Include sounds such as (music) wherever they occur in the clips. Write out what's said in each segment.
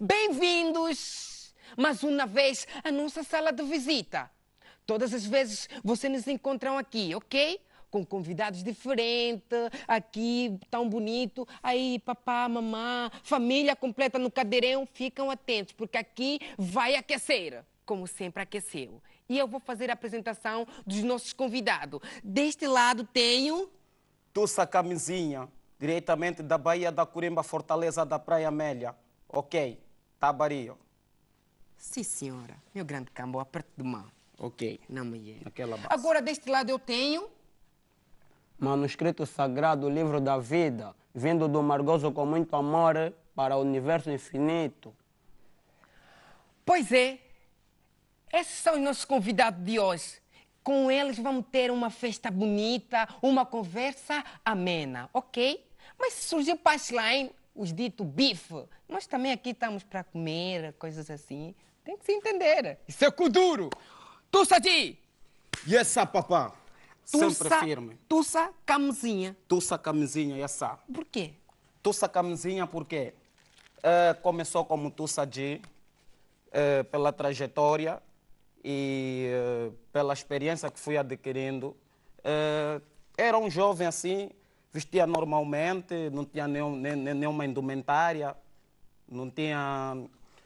bem-vindos mais uma vez à nossa sala de visita. Todas as vezes vocês nos encontram aqui, ok? Com convidados diferentes, aqui tão bonito. Aí, papá, mamã, família completa no cadeirão, ficam atentos, porque aqui vai aquecer, como sempre aqueceu. E eu vou fazer a apresentação dos nossos convidados. Deste lado tenho. Tussa Camisinha, diretamente da Bahia da Curimba, Fortaleza da Praia Amélia. Ok, Tabario. Sim, senhora. Meu grande cambo, aperto de mão. Ok. Na mulher. Naquela base. Agora, deste lado eu tenho... Manuscrito Sagrado, Livro da Vida, vindo do Margoso com muito amor para o universo infinito. Pois é. Esses são os nossos convidados de hoje. Com eles vamos ter uma festa bonita, uma conversa amena, ok? Mas surgiu o punchline, os dito bife. Nós também aqui estamos para comer, coisas assim. Tem que se entender. Isso é duro. Tussa ti. Yes, papá. Tussa, Sempre firme. Tussa camisinha. Tussa camisinha, yes. Por quê? Tussa camisinha porque uh, é, começou como Tussa de uh, pela trajetória e uh, pela experiência que fui adquirindo. era um jovem assim vestia normalmente, não tinha nenhum, nem, nenhuma indumentária, não tinha,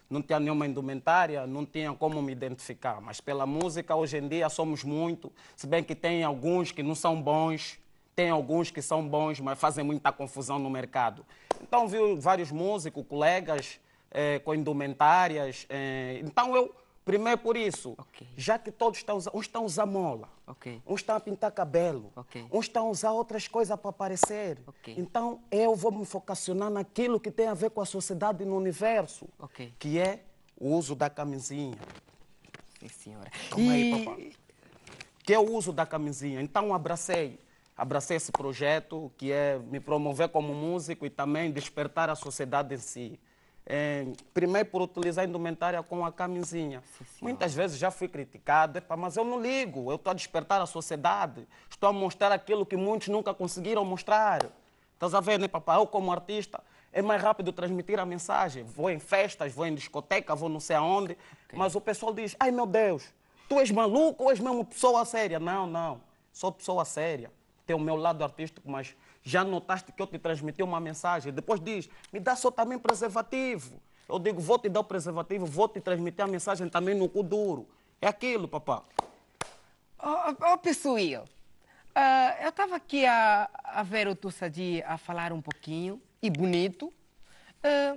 não tinha nenhuma indumentária, não tinha como me identificar. Mas pela música, hoje em dia, somos muito, se bem que tem alguns que não são bons, tem alguns que são bons, mas fazem muita confusão no mercado. Então, vi vários músicos, colegas eh, com indumentárias. Eh, então, eu, primeiro por isso, okay. já que todos estão, uns estão a usar mola, Okay. Uns estão a pintar cabelo. Okay. Uns estão a usar outras coisas para aparecer. Okay. Então, eu vou me focacionar naquilo que tem a ver com a sociedade no universo, okay. que é o uso da camisinha. Sim, senhora. Como e... aí, papai. Que é o uso da camisinha. Então, abracei. Abracei esse projeto, que é me promover como músico e também despertar a sociedade em si é, primeiro por utilizar a indumentária com a camisinha. Sim, Muitas vezes já fui criticado, mas eu não ligo, eu estou a despertar a sociedade, estou a mostrar aquilo que muitos nunca conseguiram mostrar. Estás a ver, né, papai, Eu, como artista, é mais rápido transmitir a mensagem. Vou em festas, vou em discoteca, vou não sei aonde, okay. mas o pessoal diz: ai meu Deus, tu és maluco ou és mesmo pessoa séria? Não, não, sou pessoa séria. Tem o meu lado artístico, mas já notaste que eu te transmiti uma mensagem. Depois diz, me dá só também preservativo. Eu digo, vou te dar o preservativo, vou te transmitir a mensagem também no cu duro. É aquilo, papá. Ó, oh, oh, pessoal, uh, eu ah, estava aqui a, a, ver o Tussadi a falar um pouquinho, e bonito, uh,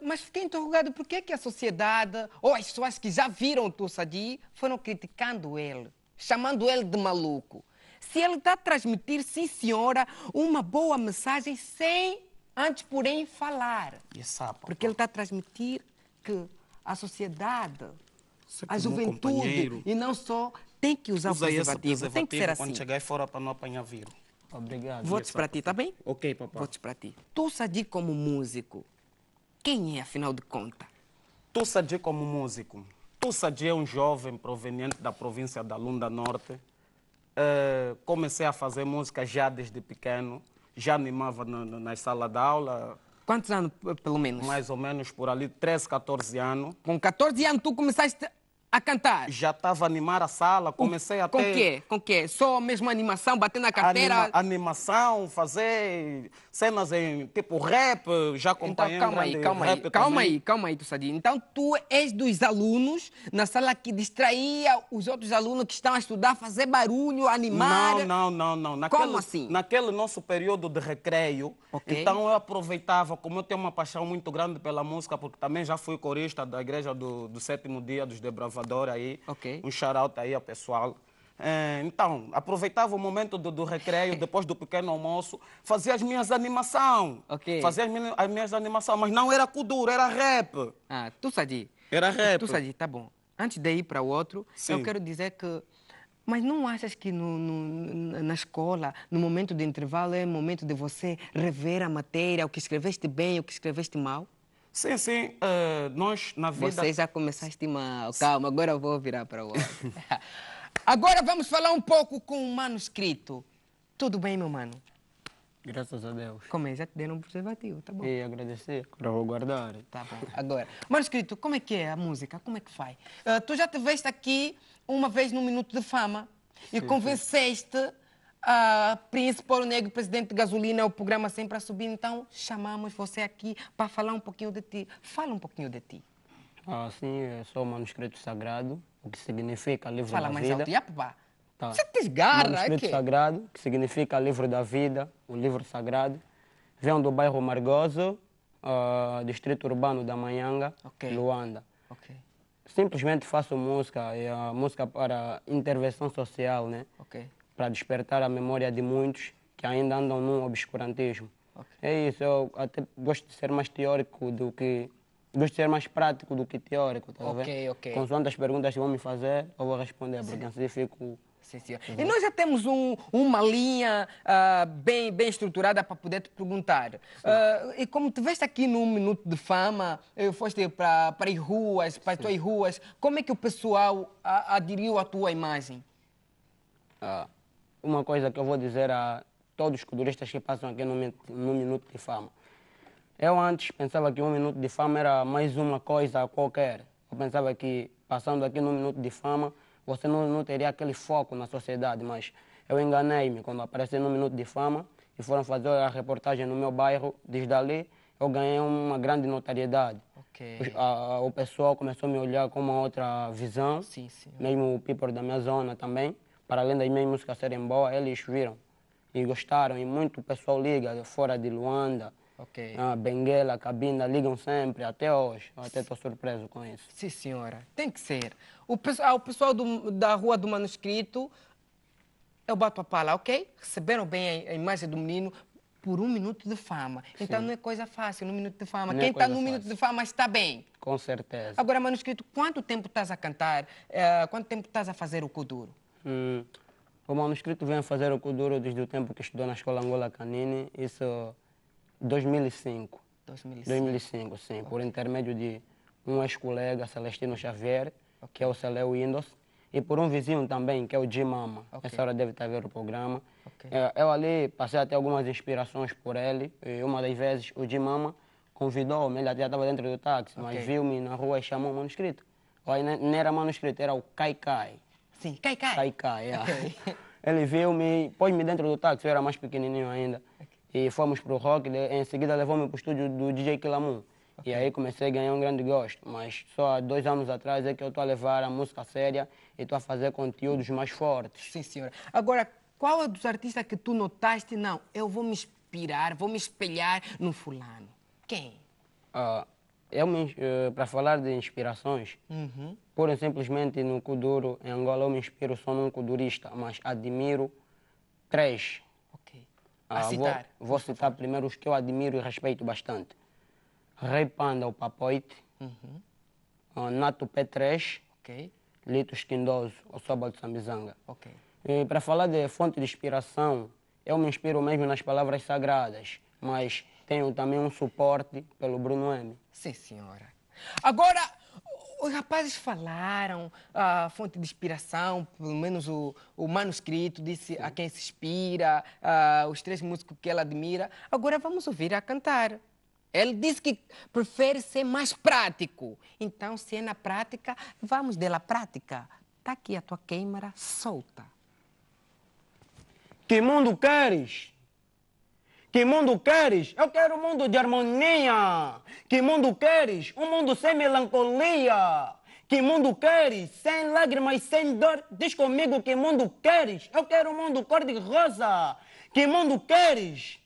mas fiquei interrogado por que, que a sociedade, ou as pessoas que já viram o Tussadi, foram criticando ele, chamando ele de maluco se ele está a transmitir, sim senhora, uma boa mensagem sem antes, porém, falar. É Porque ele está a transmitir que a sociedade, é a é juventude, e não só, tem que usar Usa o preservativo. Tem que ser assim. Quando chegar fora para não apanhar vírus. Obrigado. Votos para ti, tá bem? Ok, papai. Votos para ti. Tu, Sadi, como músico, quem é, afinal de contas? Tu, Sadi, como músico, tu, Sadi, é um jovem proveniente da província da Lunda Norte, Uh, comecei a fazer música já desde pequeno, já animava na, na, sala da aula. Quantos anos, pelo menos? Mais ou menos por ali, 13, 14 anos. Com 14 anos tu começaste a cantar. Já estava a animar a sala, comecei a com ter... Com quê? Com quê? Só mesmo animação, bater na carteira? Anima... Animação, fazer cenas em tipo rap, já então, acompanhei então, calma aí, calma aí, calma também. aí, calma aí, Tussadinho. Então tu és dos alunos na sala que distraía os outros alunos que estão a estudar, fazer barulho, animar... Não, não, não, não. Naquele, como assim? Naquele nosso período de recreio, okay. então eu aproveitava, como eu tenho uma paixão muito grande pela música, porque também já fui corista da igreja do, do sétimo dia dos Debravadores, Salvador aí. Um shout-out aí ao pessoal. É, então, aproveitava o momento do, do recreio, (laughs) depois do pequeno almoço, fazia as minhas animações. Okay. Fazia as minhas, as minhas animações, mas não era kuduro, era rap. Ah, tu Sadi. Era rap. Tu Sadi, tá bom. Antes de ir para o outro, Sim. eu quero dizer que mas não achas que no, no, na escola, no momento de intervalo, é momento de você rever a matéria, o que escreveste bem, o que escreveste mal? Sim, sim. Uh, nós, na vida. Você já começaste uma. Calma, agora eu vou virar para o outro. (laughs) agora vamos falar um pouco com o manuscrito. Tudo bem, meu mano? Graças a Deus. Como é? Já te deram um preservativo, tá bom? E agradecer. Agora vou guardar. Tá bom. Agora. Manuscrito, como é que é a música? Como é que faz? Uh, tu já te veste aqui uma vez no Minuto de Fama e convenceste. Sim uh, Príncipe Paulo Negro, presidente de gasolina, é o programa sempre a subir, então chamamos você aqui para falar um pouquinho de ti. Fala um pouquinho de ti. Ah, sim, eu sou um manuscrito sagrado, o que significa livro Fala da mais vida. Alto. E apá? Tá. Você esgarra, é Manuscrito é sagrado, que significa livro da vida, o livro sagrado. Venho do bairro Margoso, uh, distrito urbano da Manhanga, okay. Luanda. Okay. Simplesmente faço música, e, uh, música para intervenção social, né? Okay para despertar a memória de muitos que ainda andam num obscurantismo. Okay. É isso, eu até gosto de ser mais teórico do que. Gosto de ser mais prático do que teórico, tá Ok, vendo? ok. Com as perguntas que vão me fazer, eu vou responder, Sim. porque assim fico Sim, senhor. E nós já temos um, uma linha uh, bem, bem estruturada para poder te perguntar. Uh, e como veste aqui num Minuto de Fama, foste para, para as ruas, para as tuas ruas, como é que o pessoal a, aderiu à tua imagem? Ah, uma coisa que eu vou dizer a todos os culturistas que passam aqui no, no Minuto de Fama. Eu antes pensava que um Minuto de Fama era mais uma coisa qualquer. Eu pensava que passando aqui no Minuto de Fama você não, não teria aquele foco na sociedade, mas eu enganei-me quando apareci no Minuto de Fama e foram fazer a reportagem no meu bairro. Desde ali eu ganhei uma grande notoriedade Okay. O, a, o pessoal começou a me olhar com uma outra visão, sim. mesmo o people da minha zona também para além das minhas músicas serem boas, eles viram e gostaram. E muito pessoal liga fora de Luanda, okay. Ah, Benguela, Cabinda, ligam sempre, até hoje. Eu até estou surpreso com isso. Sim, senhora. Tem que ser. O pessoal, ah, o pessoal do, da Rua do Manuscrito, eu bato a pala, ok? Receberam bem a, imagem do menino, por um minuto de fama. Então Sim. Então não é coisa fácil, um minuto de fama. Não é Quem está é no fácil. minuto de fama está bem. Com certeza. Agora, manuscrito, quanto tempo estás a cantar? Uh, quanto tempo estás a fazer o Kuduro? Hum, o manuscrito vem a fazer o Kuduro desde o tempo que estudou na escola Angola Canini, isso 2005. 2005, 2005 sim, okay. por intermédio de um ex-colega, Celestino Xavier, okay. que é o Celeu Windows, e por um vizinho também, que é o Jim Mama. Okay. Essa hora deve estar vendo o programa. Okay. É, eu ali passei até algumas inspirações por ele. E uma das vezes o Jim Mama convidou-me, ele já estava dentro do táxi, okay. mas viu-me na rua e chamou o manuscrito. Aí né, não era manuscrito, era o Kai Kai. Sim, cai, cai. Cai, cai, é. (laughs) Ele viu-me, pôs-me dentro do táxi, eu era mais pequenininho ainda. E fomos pro rock, em seguida levou-me pro estúdio do DJ Kilamun. Okay. E aí comecei a ganhar um grande gosto. Mas só há dois anos atrás é que eu estou a levar a música séria e estou a fazer conteúdos mais fortes. Sim, senhora. Agora, qual é dos artistas que tu notaste? Não, eu vou me inspirar, vou me espelhar no fulano. Quem? Uh, é eu, eh, para falar de inspirações, uhum. por simplesmente no Kuduro, em Angola, eu me inspiro só num kudurista, mas admiro três. Ok. Ah, A Vou, vou citar primeiro os que eu admiro e respeito bastante. Rei Panda, o Papoite. Uhum. Ah, Nato P3. Ok. Lito Esquindoso, o Soba de Sambizanga. Ok. E para falar de fonte de inspiração, eu me inspiro mesmo nas palavras sagradas, mas tenho também um suporte pelo Bruno M. Sim, senhora. Agora, os rapazes falaram a fonte de inspiração, pelo menos o, o manuscrito disse a quem se inspira, a, os três músicos que ela admira. Agora vamos ouvir a cantar. Ele disse que prefere ser mais prático. Então, se é na prática, vamos dela prática. Tá aqui a tua câmera solta. Que mundo queres? Que mundo queres? Eu quero um mundo de harmonia. Que mundo queres? Um mundo sem melancolia. Que mundo queres? Sem lágrimas, sem dor. Diz comigo que mundo queres? Eu quero um mundo cor-de-rosa. Que mundo queres?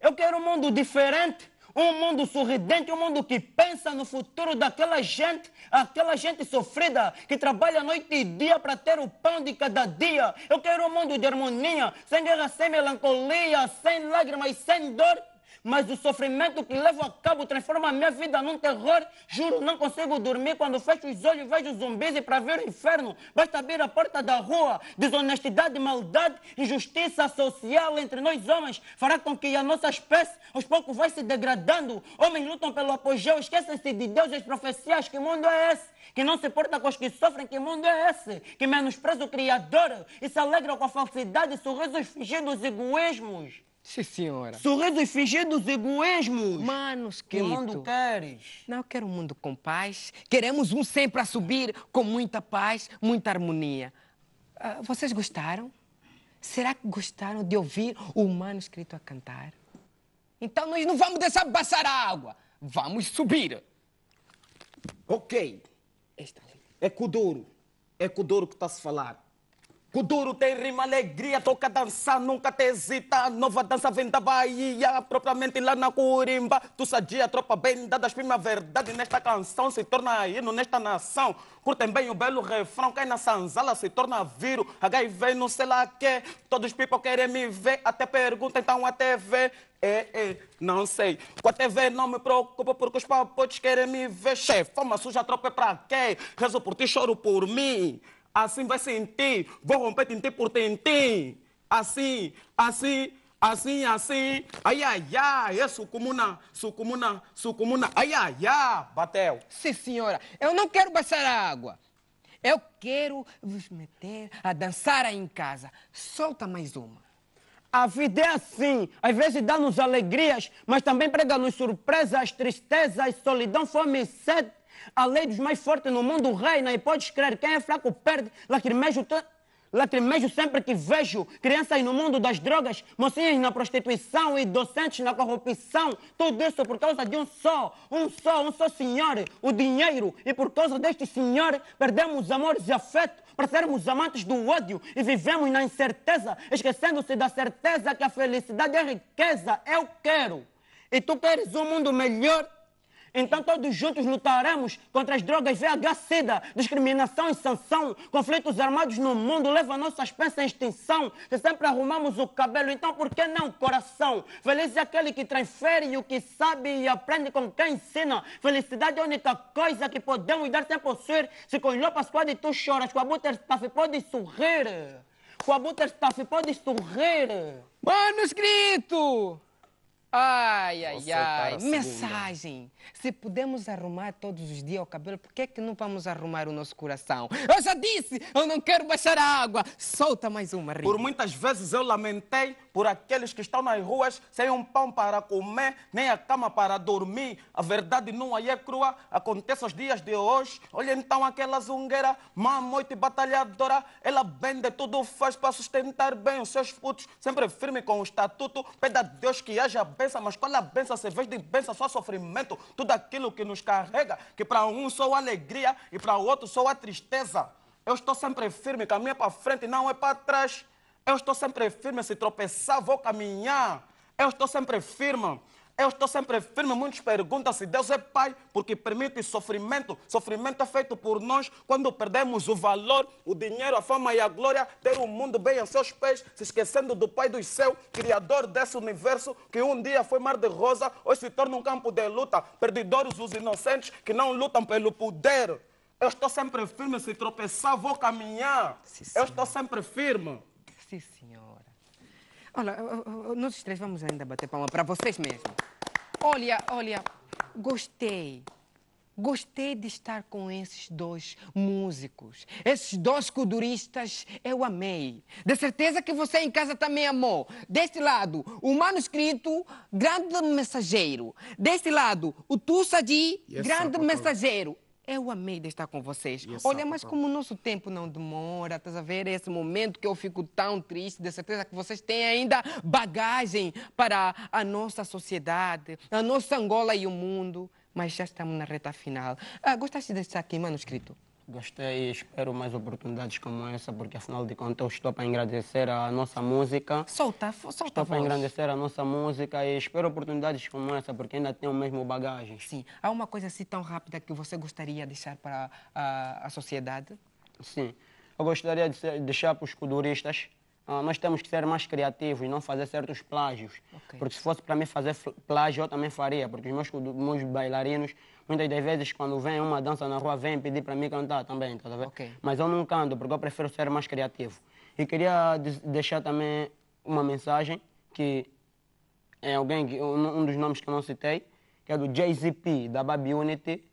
Eu quero um mundo diferente um mundo sorridente, um mundo que pensa no futuro daquela gente, aquela gente sofrida que trabalha noite e dia para ter o pão de cada dia. Eu quero um mundo de harmonia, sem guerra, sem melancolia, sem lágrimas, sem dor mas o sofrimento que levo a cabo transforma a minha vida num terror. Juro, não consigo dormir quando fecho os olhos vejo zumbis e para ver o inferno basta abrir a porta da rua. Desonestidade, maldade, injustiça social entre nós homens fará com que a nossa espécie aos poucos vai se degradando. Homens lutam pelo apogeu, esquecem-se de Deus e as profecias. Que mundo é esse? Que não se porta com os que sofrem, que mundo é esse? Que menospreza o Criador e se alegra com a falsidade, sorrisos fingidos, egoísmos. Sim, senhora. Sorrisos fingidos e boesmos. Manos, querido. Que mundo queres? Não, quero um mundo com paz. Queremos um sempre a subir, com muita paz, muita harmonia. Uh, vocês gostaram? Será que gostaram de ouvir o humano escrito a cantar? Então nós não vamos deixar passar a água. Vamos subir. Ok. É o Douro. É o Douro que está-se a falar. Kuduro tem rima, alegria, toca dançar, nunca te hesita. Nova dança vem da Bahia, propriamente lá na Curimba. Tu sadia, tropa bem dada, exprime verdade nesta canção, se torna hino nesta nação. Curtem bem o belo refrão, cai na sanzala, se torna viro. HIV não sei lá que, todos os people querem me ver, até perguntam então a TV. É, é, não sei. Com a TV não me preocupo porque os papotes querem me ver, chefe. Fama suja, tropa é pra quê? Rezo por ti, choro por mim assim vai sentir, vou romper, tintim por tintim, assim, assim, assim, assim, ai, ai, ai, é sucumuna, sucumuna, sucumuna, ai, ai, ai, bateu. Sim, senhora, eu não quero baixar a água. Eu quero vos meter a dançar aí em casa. Solta mais uma. A vida é assim. Às vezes dá-nos alegrias, mas também prega-nos surpresas, tristezas, solidão, fome e sede. A lei dos mais fortes no mundo reina e podes crer, quem é fraco perde, lacrimejo Lacrimejo sempre que vejo crianças no mundo das drogas, mocinhas na prostituição e docentes na corrupção. Tudo isso por causa de um só, um só, um só senhor, o dinheiro. E por causa deste senhor, perdemos amores e afeto para sermos amantes do ódio e vivemos na incerteza, esquecendo-se da certeza que a felicidade é riqueza. Eu quero. E tu queres um mundo melhor? Então todos juntos lutaremos contra as drogas VH, SIDA, discriminação e sanção. Conflitos armados no mundo levam nossas pensas à extinção. Se sempre arrumamos o cabelo, então por que não coração? Feliz é aquele que transfere o que sabe e aprende com quem ensina. Felicidade é a única coisa que podemos dar sem possuir. Se com lopas pode tu choras, com a Butterstaff pode sorrir. Com a Butterstaff pode sorrir. Manuscrito! Ai, ai, ai. Mensagem. Se podemos arrumar todos os dias o cabelo, por que, é que não vamos arrumar o nosso coração? Eu já disse, eu não quero baixar a água. Solta mais uma, Rita. Por muitas vezes eu lamentei por aqueles que estão nas ruas sem um pão para comer, nem a cama para dormir. A verdade não é crua, acontece aos dias de hoje. Olha então aquela zungueira, e batalhadora. Ela vende tudo, faz para sustentar bem os seus putos. Sempre firme com o estatuto, pede a Deus que haja bem mas qual a benção? Se vez de benção só sofrimento, tudo aquilo que nos carrega, que para um só alegria e para o outro só a tristeza. Eu estou sempre firme, caminho para frente, não é para trás. Eu estou sempre firme, se tropeçar, vou caminhar. Eu estou sempre firme. Eu estou sempre firme, muitos perguntam se Deus é Pai, porque permite sofrimento. Sofrimento é feito por nós quando perdemos o valor, o dinheiro, a fama e a glória, ter o mundo bem em seus pés, se esquecendo do Pai do céu, Criador desse universo, que um dia foi mar de rosa, hoje se torna um campo de luta. Perdidores os inocentes que não lutam pelo poder. Eu estou sempre firme, se tropeçar, vou caminhar. Sim, Eu estou sempre firme. Sim, senhor. Olha, nós três vamos ainda bater palma para vocês mesmo. Olha, olha, gostei. Gostei de estar com esses dois músicos, esses dois culturistas, eu amei. De certeza que você em casa também amou. Deste lado, o manuscrito, grande mensageiro. Deste lado, o Tussadi, yes, grande sir, mensageiro. Eu é amei de estar com vocês. É Olha, mas como o nosso tempo não demora, estás a ver? esse momento que eu fico tão triste, de certeza que vocês têm ainda bagagem para a nossa sociedade, a nossa Angola e o mundo. Mas já estamos na reta final. Ah, gostaste de estar aqui, manuscrito? Gostei e espero mais oportunidades como essa, porque afinal de contas eu estou para agradecer a nossa música. Solta, solta Estou para agradecer a nossa música e espero oportunidades como essa, porque ainda tenho o mesmo bagagem. Sim. Há uma coisa assim tão rápida que você gostaria de deixar para a, a sociedade? Sim. Eu gostaria de deixar para os culturistas ah, nós temos que ser mais criativos, e não fazer certos plágios. Okay. Porque se fosse para mim fazer plágio, eu também faria, porque os meus, meus bailarinos, muitas das vezes, quando vem uma dança na rua, vêm pedir para mim cantar também, tá okay. Mas eu não canto, porque eu prefiro ser mais criativo. E queria deixar também uma mensagem que é alguém, um, dos nomes que eu não citei, que é do JZP, da Baby Unity.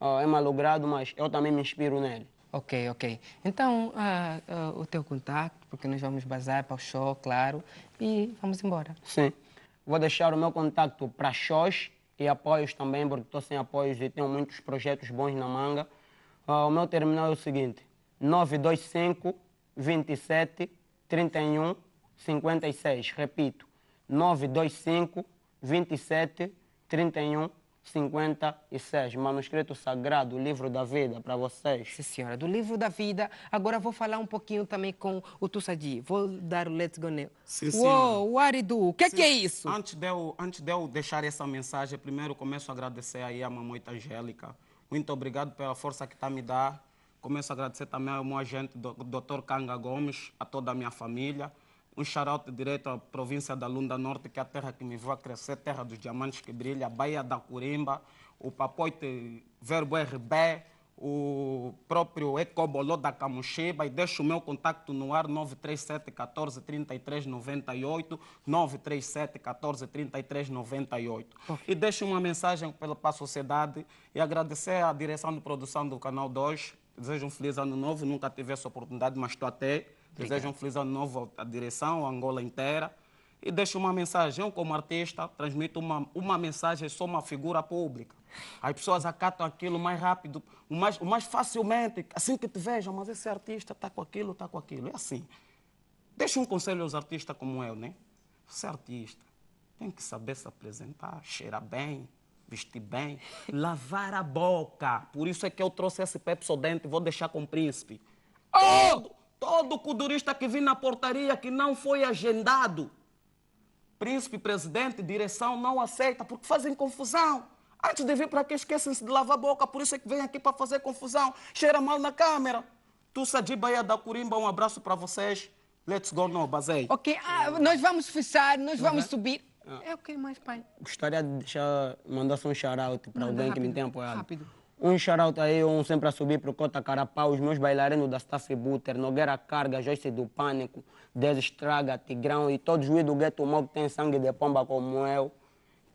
Uh, é malogrado, mas eu também me inspiro nele. Ok, ok. Então, ah, ah, o teu contato, porque nós vamos bazar para o show, claro, e vamos embora. Sim. Vou deixar o meu contato para shows e apoios também, porque estou sem apoios e tenho muitos projetos bons na manga. Ah, o meu terminal é o seguinte, 925 27 31 56. Repito, 925 27 31 56. 56, Manuscrito Sagrado, Livro da Vida, para vocês. Sim, senhora, do Livro da Vida. Agora vou falar um pouquinho também com o Tussadi. Vou dar o Let's Go Now. Sim, Uou, o Aridu, o que, é que é isso? Antes de, eu, antes de eu deixar essa mensagem, primeiro começo a agradecer aí a mamãe Angélica. Muito obrigado pela força que está me dando. Começo a agradecer também ao meu agente, Dr. Canga Gomes, a toda a minha família. Um shout-out direto à província da Lunda Norte, que é a terra que me viu crescer, terra dos diamantes que brilha, a Baía da Curimba, o Papoite Verbo RB, o próprio Ecobolô da Camuxeba e deixo o meu contacto no ar 937 14 33 98 937 14 33 98 e deixo uma mensagem para a sociedade e agradecer à direção de produção do Canal 2 desejo um feliz ano novo, nunca tive essa oportunidade, mas estou até Desejo um feliz ano novo à direção, à Angola inteira. E deixo uma mensagem. Eu, como artista, transmito uma, uma mensagem, sou uma figura pública. As pessoas acatam aquilo mais rápido, o mais, o mais facilmente, assim que te vejam, mas esse artista está com aquilo, está com aquilo. É assim. Deixo um conselho aos artistas como eu, né? Você é artista, tem que saber se apresentar, cheirar bem, vestir bem, (laughs) lavar a boca. Por isso é que eu trouxe esse Pepsodente e vou deixar com o príncipe. Oh! Todo cudurista que vim na portaria que não foi agendado, príncipe, presidente, direção, não aceita, porque fazem confusão. Antes de vir para aqui, esquecem-se de lavar a boca, por isso é que vem aqui para fazer confusão. Cheira mal na câmera. Tu, Sadibaia da Curimba, um abraço para vocês. Let's go no Basei. Ok, ah, nós vamos fechar, nós vamos uhum. subir. Ah. É o que mais, pai? Gostaria de deixar, mandar só um shout-out para alguém rápido, que me tem apoiado. Rápido um shout aí, um sempre a subir pro Cota Carapá, os meus bailarinos da Stacy Butter, Nogueira Carga, Joyce do Pânico, Desestraga, Tigrão e todos os do gueto mal que tem sangue de pomba como eu.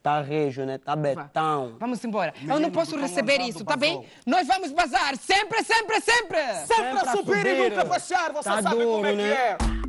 Tá rejo, né? Tá betão. Vamos embora. Menino, eu não posso receber isso, tá bem? Nós vamos bazar sempre, sempre, sempre! Sempre, sempre a subir, subir e nunca baixar, você tá sabe duro, como é né? que é!